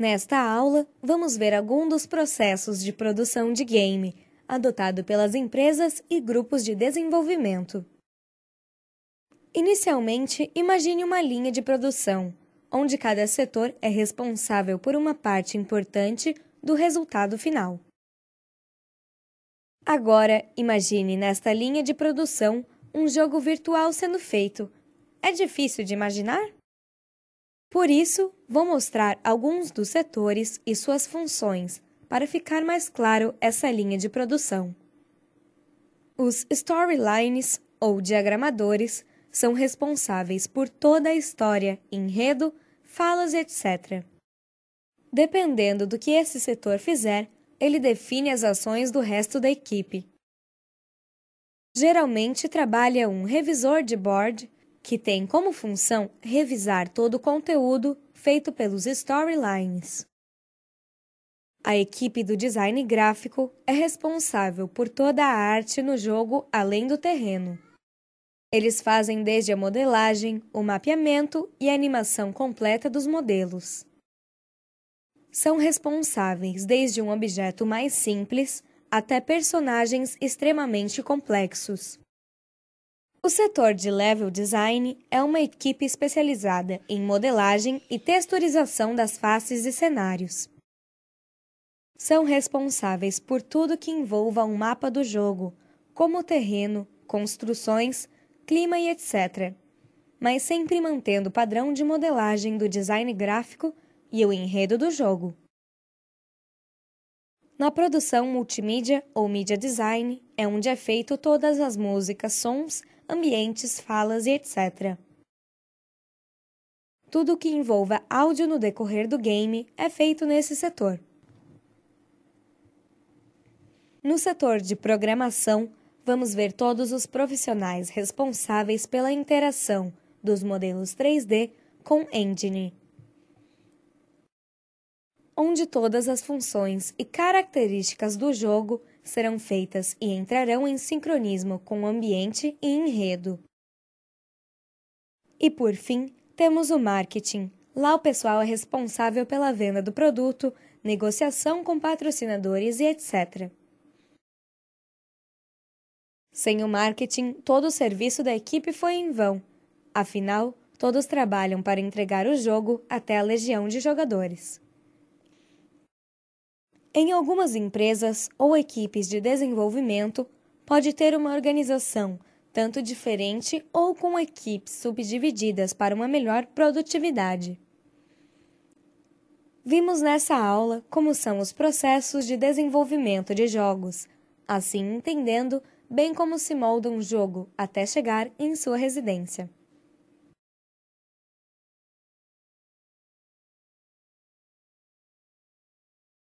Nesta aula, vamos ver algum dos processos de produção de game adotado pelas empresas e grupos de desenvolvimento. Inicialmente, imagine uma linha de produção, onde cada setor é responsável por uma parte importante do resultado final. Agora, imagine nesta linha de produção um jogo virtual sendo feito. É difícil de imaginar? Por isso, vou mostrar alguns dos setores e suas funções para ficar mais claro essa linha de produção. Os storylines, ou diagramadores, são responsáveis por toda a história, enredo, falas, etc. Dependendo do que esse setor fizer, ele define as ações do resto da equipe. Geralmente trabalha um revisor de board, que tem como função revisar todo o conteúdo feito pelos storylines. A equipe do design gráfico é responsável por toda a arte no jogo além do terreno. Eles fazem desde a modelagem, o mapeamento e a animação completa dos modelos. São responsáveis desde um objeto mais simples até personagens extremamente complexos. O setor de level design é uma equipe especializada em modelagem e texturização das faces e cenários. São responsáveis por tudo que envolva um mapa do jogo, como terreno, construções, clima e etc., mas sempre mantendo o padrão de modelagem do design gráfico e o enredo do jogo. Na produção multimídia ou mídia design, é onde é feito todas as músicas, sons ambientes, falas e etc. Tudo o que envolva áudio no decorrer do game é feito nesse setor. No setor de programação, vamos ver todos os profissionais responsáveis pela interação dos modelos 3D com Engine onde todas as funções e características do jogo serão feitas e entrarão em sincronismo com o ambiente e enredo. E por fim, temos o marketing. Lá o pessoal é responsável pela venda do produto, negociação com patrocinadores e etc. Sem o marketing, todo o serviço da equipe foi em vão. Afinal, todos trabalham para entregar o jogo até a legião de jogadores. Em algumas empresas ou equipes de desenvolvimento, pode ter uma organização tanto diferente ou com equipes subdivididas para uma melhor produtividade. Vimos nessa aula como são os processos de desenvolvimento de jogos, assim entendendo bem como se molda um jogo até chegar em sua residência.